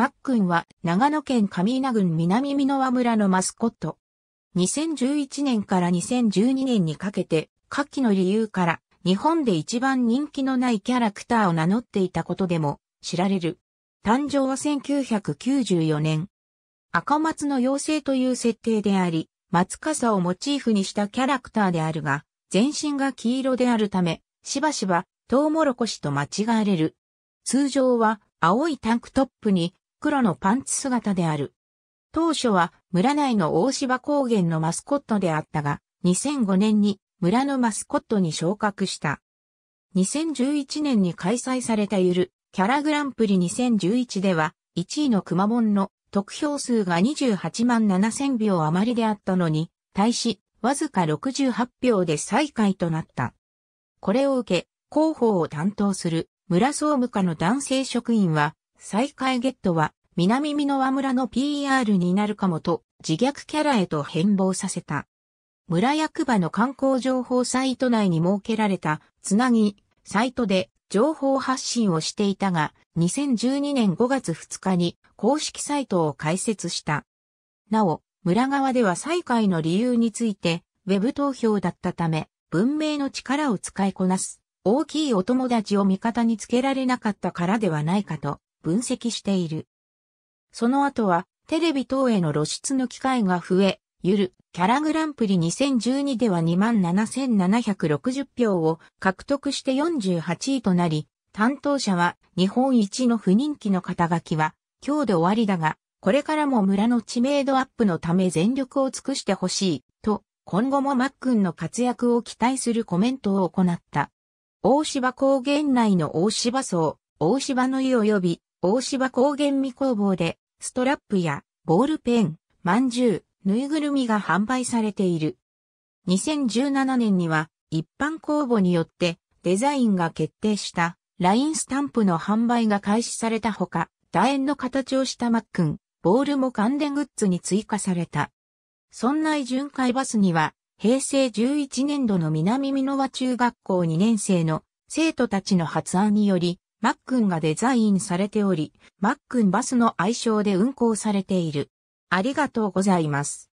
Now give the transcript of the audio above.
マックンは長野県上稲郡南美濃村のマスコット。2011年から2012年にかけて、下記の理由から日本で一番人気のないキャラクターを名乗っていたことでも知られる。誕生は1994年。赤松の妖精という設定であり、松笠をモチーフにしたキャラクターであるが、全身が黄色であるため、しばしばトウモロコシと間違われる。通常は青いタンクトップに黒のパンツ姿である。当初は村内の大芝高原のマスコットであったが、2005年に村のマスコットに昇格した。2011年に開催されたゆるキャラグランプリ2011では、1位の熊本の得票数が28万7000票余りであったのに、対し、わずか68票で再開となった。これを受け、広報を担当する村総務課の男性職員は、再開ゲットは南美濃和村の PR になるかもと自虐キャラへと変貌させた。村役場の観光情報サイト内に設けられたつなぎサイトで情報発信をしていたが、2012年5月2日に公式サイトを開設した。なお、村側では再開の理由について、ウェブ投票だったため、文明の力を使いこなす、大きいお友達を味方につけられなかったからではないかと分析している。その後は、テレビ等への露出の機会が増え、ゆる、キャラグランプリ2012では27,760票を獲得して48位となり、担当者は日本一の不人気の肩書きは今日で終わりだが、これからも村の知名度アップのため全力を尽くしてほしい、と、今後もマックンの活躍を期待するコメントを行った。大芝高原内の大芝層、大芝の湯及び、大芝高原未工房で、ストラップやボールペン、まんじゅう、ぬいぐるみが販売されている。2017年には、一般公募によってデザインが決定したラインスタンプの販売が開始されたほか、楕円の形をしたマックン、ボールも関連グッズに追加された。村内巡回バスには、平成11年度の南美濃和中学校2年生の生徒たちの発案により、マックンがデザインされており、マックンバスの愛称で運行されている。ありがとうございます。